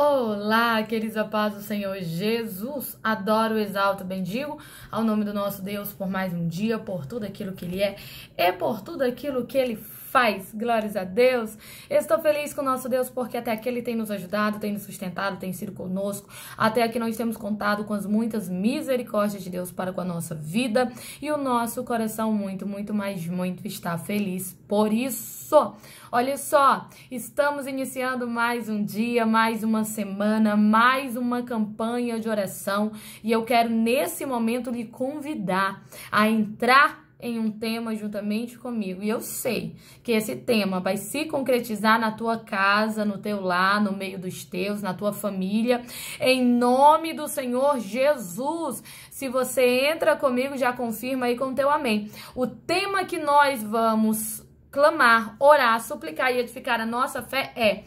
Olá, queridos a paz do Senhor Jesus. Adoro, exalto, bendigo ao nome do nosso Deus por mais um dia, por tudo aquilo que Ele é e por tudo aquilo que Ele faz faz. Glórias a Deus. Estou feliz com o nosso Deus porque até aqui ele tem nos ajudado, tem nos sustentado, tem sido conosco. Até aqui nós temos contado com as muitas misericórdias de Deus para com a nossa vida e o nosso coração muito, muito mais muito está feliz por isso. Olha só, estamos iniciando mais um dia, mais uma semana, mais uma campanha de oração e eu quero nesse momento lhe convidar a entrar em um tema juntamente comigo. E eu sei que esse tema vai se concretizar na tua casa, no teu lar, no meio dos teus, na tua família, em nome do Senhor Jesus. Se você entra comigo, já confirma aí com teu amém. O tema que nós vamos clamar, orar, suplicar e edificar a nossa fé é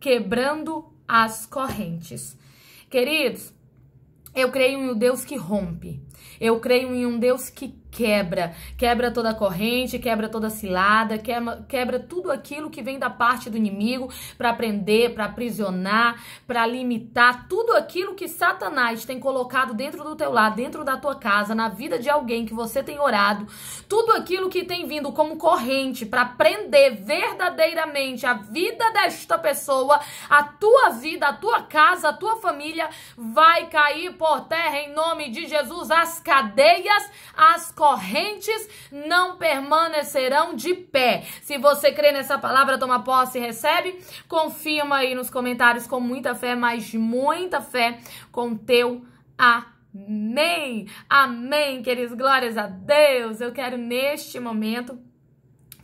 quebrando as correntes. Queridos, eu creio em um Deus que rompe. Eu creio em um Deus que quebra, quebra toda a corrente, quebra toda a cilada, quebra, quebra tudo aquilo que vem da parte do inimigo para prender, para aprisionar, para limitar tudo aquilo que Satanás tem colocado dentro do teu lar, dentro da tua casa, na vida de alguém que você tem orado, tudo aquilo que tem vindo como corrente para prender verdadeiramente a vida desta pessoa, a tua vida, a tua casa, a tua família vai cair por terra em nome de Jesus. As cadeias, as correntes correntes não permanecerão de pé. Se você crê nessa palavra, toma posse e recebe. Confirma aí nos comentários com muita fé, mas muita fé com teu Amém! Amém, queridos, glórias a Deus! Eu quero neste momento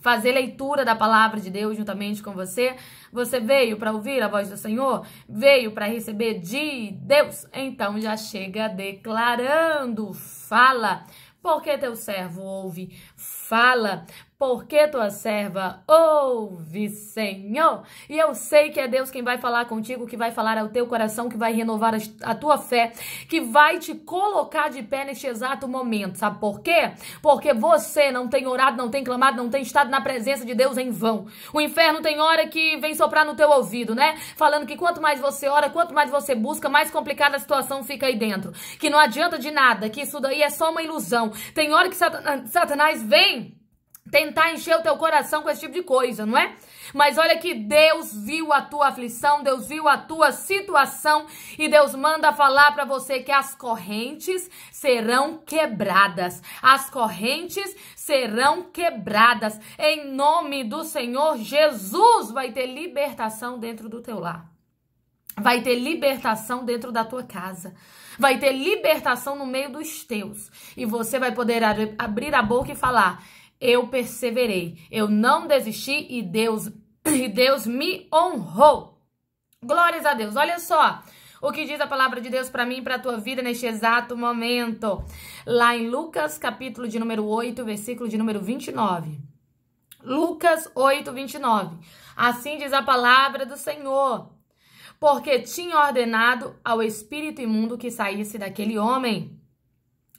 fazer leitura da palavra de Deus juntamente com você. Você veio para ouvir a voz do Senhor? Veio para receber de Deus? Então já chega declarando, fala, porque teu servo ouve, fala, porque tua serva ouve, Senhor. E eu sei que é Deus quem vai falar contigo, que vai falar ao teu coração, que vai renovar a tua fé, que vai te colocar de pé neste exato momento. Sabe por quê? Porque você não tem orado, não tem clamado, não tem estado na presença de Deus em vão. O inferno tem hora que vem soprar no teu ouvido, né? Falando que quanto mais você ora, quanto mais você busca, mais complicada a situação fica aí dentro. Que não adianta de nada, que isso daí é só uma ilusão. Tem hora que Satanás vem tentar encher o teu coração com esse tipo de coisa, não é? Mas olha que Deus viu a tua aflição, Deus viu a tua situação e Deus manda falar para você que as correntes serão quebradas. As correntes serão quebradas. Em nome do Senhor Jesus vai ter libertação dentro do teu lar. Vai ter libertação dentro da tua casa. Vai ter libertação no meio dos teus. E você vai poder abrir a boca e falar: eu perseverei, eu não desisti e Deus e Deus me honrou. Glórias a Deus. Olha só o que diz a palavra de Deus para mim e para a tua vida neste exato momento. Lá em Lucas, capítulo de número 8, versículo de número 29. Lucas 8, 29. Assim diz a palavra do Senhor. Porque tinha ordenado ao espírito imundo que saísse daquele homem,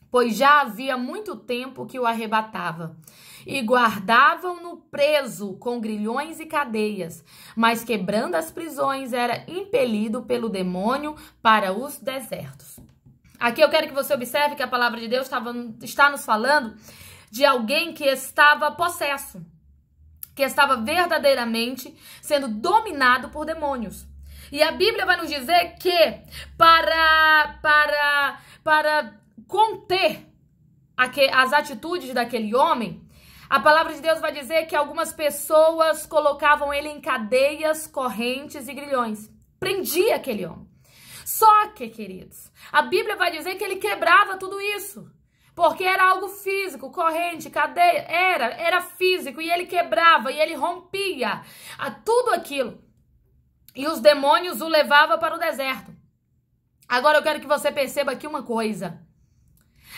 pois já havia muito tempo que o arrebatava e guardavam-no preso com grilhões e cadeias, mas quebrando as prisões era impelido pelo demônio para os desertos. Aqui eu quero que você observe que a palavra de Deus estava, está nos falando de alguém que estava possesso, que estava verdadeiramente sendo dominado por demônios. E a Bíblia vai nos dizer que para para para conter as atitudes daquele homem, a palavra de Deus vai dizer que algumas pessoas colocavam ele em cadeias, correntes e grilhões. Prendia aquele homem. Só que, queridos, a Bíblia vai dizer que ele quebrava tudo isso. Porque era algo físico, corrente, cadeia, era, era físico e ele quebrava e ele rompia a tudo aquilo. E os demônios o levavam para o deserto. Agora eu quero que você perceba aqui uma coisa.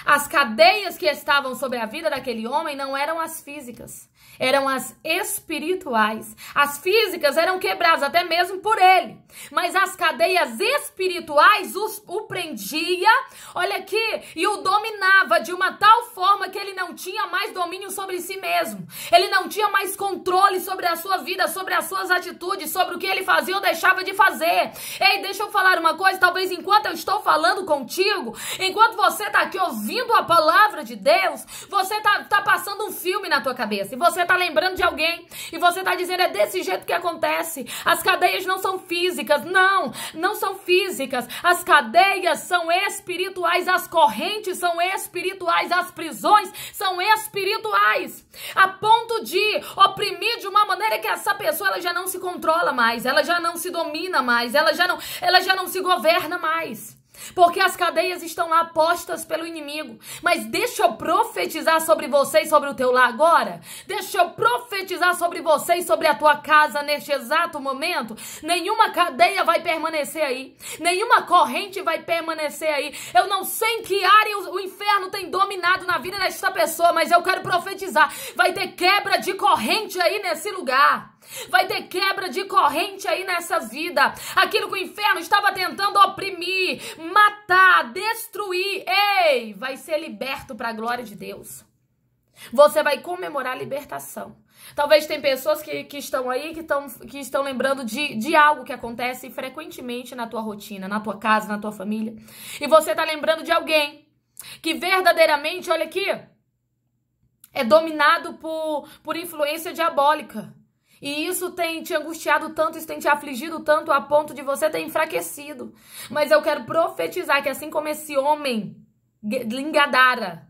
As cadeias que estavam sobre a vida daquele homem não eram as físicas, eram as espirituais. As físicas eram quebradas até mesmo por ele, mas as cadeias espirituais os, o prendia, olha aqui, e o dominava de uma tal forma que ele não tinha mais domínio sobre si mesmo. Ele não tinha mais controle sobre a sua vida, sobre as suas atitudes, sobre o que ele fazia ou deixava de fazer. Ei, deixa eu falar uma coisa, talvez enquanto eu estou falando contigo, enquanto você está aqui ouvindo ouvindo a palavra de Deus, você tá, tá passando um filme na tua cabeça. E você tá lembrando de alguém. E você tá dizendo, é desse jeito que acontece. As cadeias não são físicas. Não, não são físicas. As cadeias são espirituais. As correntes são espirituais. As prisões são espirituais. A ponto de oprimir de uma maneira que essa pessoa ela já não se controla mais. Ela já não se domina mais. Ela já não, ela já não se governa mais. Porque as cadeias estão lá postas pelo inimigo. Mas deixa eu profetizar sobre você e sobre o teu lar agora. Deixa eu profetizar sobre você e sobre a tua casa neste exato momento. Nenhuma cadeia vai permanecer aí. Nenhuma corrente vai permanecer aí. Eu não sei em que área o inferno tem dominado na vida desta pessoa, mas eu quero profetizar. Vai ter quebra de corrente aí nesse lugar. Vai ter quebra de corrente aí nessa vida. Aquilo que o inferno estava tentando oprimir, matar, destruir, ei, vai ser liberto para a glória de Deus. Você vai comemorar a libertação. Talvez tem pessoas que, que estão aí que, tão, que estão lembrando de, de algo que acontece frequentemente na tua rotina, na tua casa, na tua família. E você está lembrando de alguém que verdadeiramente, olha aqui, é dominado por, por influência diabólica. E isso tem te angustiado tanto, isso tem te afligido tanto a ponto de você ter enfraquecido. Mas eu quero profetizar que assim como esse homem em Gadara,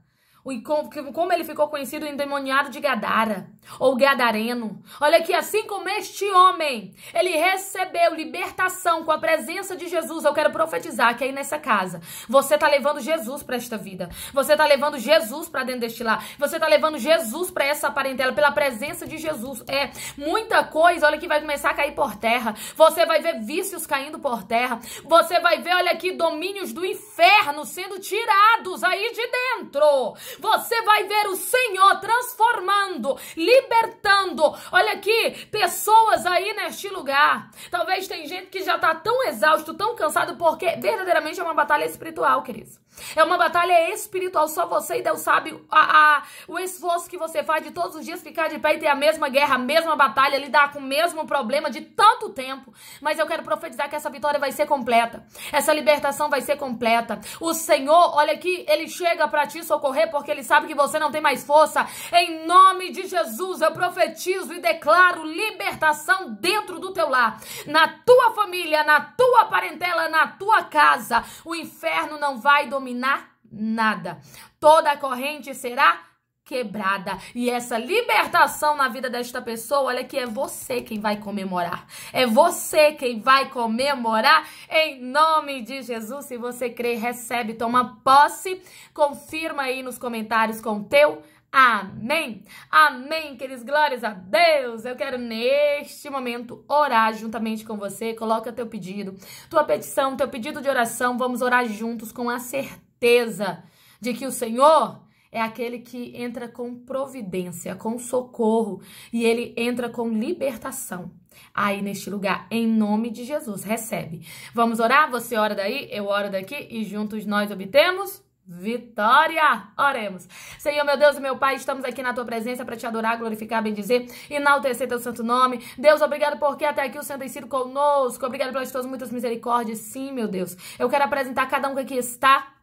como ele ficou conhecido endemoniado de Gadara, ou gadareno. Olha aqui, assim como este homem, ele recebeu libertação com a presença de Jesus. Eu quero profetizar que aí nessa casa, você tá levando Jesus para esta vida. Você tá levando Jesus para dentro deste lar. Você tá levando Jesus para essa parentela pela presença de Jesus. É muita coisa, olha que vai começar a cair por terra. Você vai ver vícios caindo por terra. Você vai ver, olha aqui, domínios do inferno sendo tirados aí de dentro. Você vai ver o Senhor transformando, libertando. Olha aqui, pessoas aí neste lugar. Talvez tem gente que já tá tão exausto, tão cansado, porque verdadeiramente é uma batalha espiritual, queridos. É uma batalha espiritual, só você e Deus sabe a, a, o esforço que você faz de todos os dias ficar de pé e ter a mesma guerra, a mesma batalha, lidar com o mesmo problema de tanto tempo. Mas eu quero profetizar que essa vitória vai ser completa, essa libertação vai ser completa. O Senhor, olha aqui, ele chega para te socorrer porque ele sabe que você não tem mais força. Em nome de Jesus, eu profetizo e declaro libertação dentro do teu lar, na tua família, na tua parentela, na tua casa. O inferno não vai dominar dominar nada. Toda corrente será quebrada. E essa libertação na vida desta pessoa, olha que é você quem vai comemorar. É você quem vai comemorar em nome de Jesus. Se você crê, recebe, toma posse. Confirma aí nos comentários com teu Amém. Amém, queridos. Glórias a Deus. Eu quero neste momento orar juntamente com você. Coloca teu pedido, tua petição, teu pedido de oração. Vamos orar juntos com a certeza de que o Senhor é aquele que entra com providência, com socorro e ele entra com libertação. Aí neste lugar, em nome de Jesus, recebe. Vamos orar? Você ora daí, eu oro daqui e juntos nós obtemos Vitória! Oremos. Senhor, meu Deus e meu Pai, estamos aqui na tua presença para te adorar, glorificar, bendizer, enaltecer teu santo nome. Deus, obrigado porque até aqui o Senhor tem sido conosco. Obrigado pelas tuas muitas misericórdias. Sim, meu Deus. Eu quero apresentar cada um que aqui está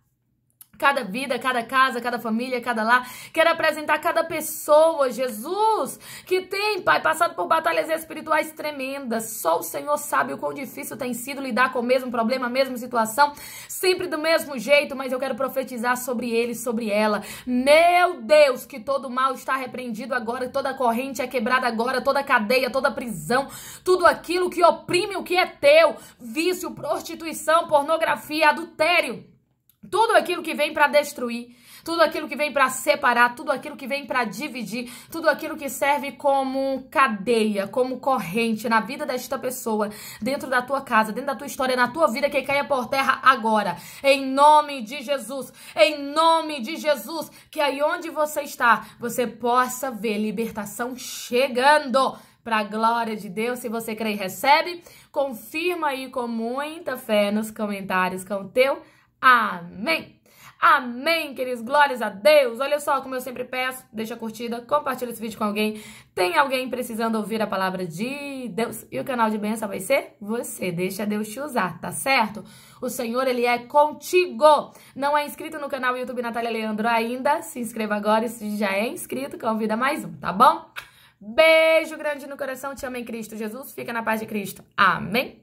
cada vida, cada casa, cada família, cada lar. Quero apresentar cada pessoa, Jesus, que tem, Pai, passado por batalhas espirituais tremendas. Só o Senhor sabe o quão difícil tem sido lidar com o mesmo problema, a mesma situação, sempre do mesmo jeito, mas eu quero profetizar sobre ele, sobre ela. Meu Deus, que todo mal está repreendido agora, toda corrente é quebrada agora, toda cadeia, toda prisão, tudo aquilo que oprime o que é teu, vício, prostituição, pornografia, adultério tudo aquilo que vem para destruir, tudo aquilo que vem para separar, tudo aquilo que vem para dividir, tudo aquilo que serve como cadeia, como corrente na vida desta pessoa, dentro da tua casa, dentro da tua história, na tua vida, que caia por terra agora, em nome de Jesus, em nome de Jesus, que aí onde você está, você possa ver libertação chegando para a glória de Deus. Se você crê e recebe, confirma aí com muita fé nos comentários com o teu Amém. Amém, queridos. Glórias a Deus. Olha só, como eu sempre peço, deixa a curtida, compartilha esse vídeo com alguém. Tem alguém precisando ouvir a palavra de Deus? E o canal de bênção vai ser você. Deixa Deus te usar, tá certo? O Senhor, Ele é contigo. Não é inscrito no canal YouTube Natália Leandro ainda? Se inscreva agora e se já é inscrito, convida mais um, tá bom? Beijo grande no coração, te amo em Cristo Jesus. Fica na paz de Cristo. Amém.